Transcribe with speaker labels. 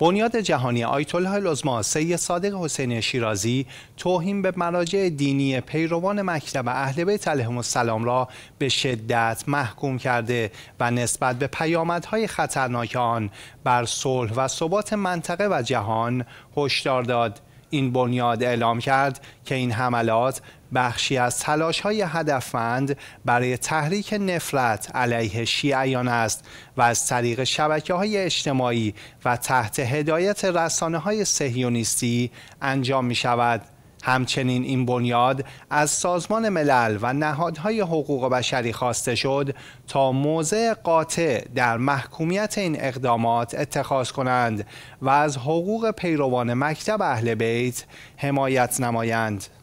Speaker 1: بنیاد جهانی آیت الله العظما سید صادق حسین شیرازی توهین به مراجع دینی پیروان مکتب اهل بیت علیهم السلام را به شدت محکوم کرده و نسبت به پیامدهای خطرناک آن بر صلح و ثبات منطقه و جهان هشدار داد این بنیاد اعلام کرد که این حملات بخشی از تلاش های هدفمند برای تحریک نفرت علیه شیعیان است و از طریق شبکه های اجتماعی و تحت هدایت رسانه های سهیونیستی انجام می شود. همچنین این بنیاد از سازمان ملل و نهادهای حقوق بشری خواسته شد تا موضع قاطع در محکومیت این اقدامات اتخاذ کنند و از حقوق پیروان مکتب اهل بیت حمایت نمایند.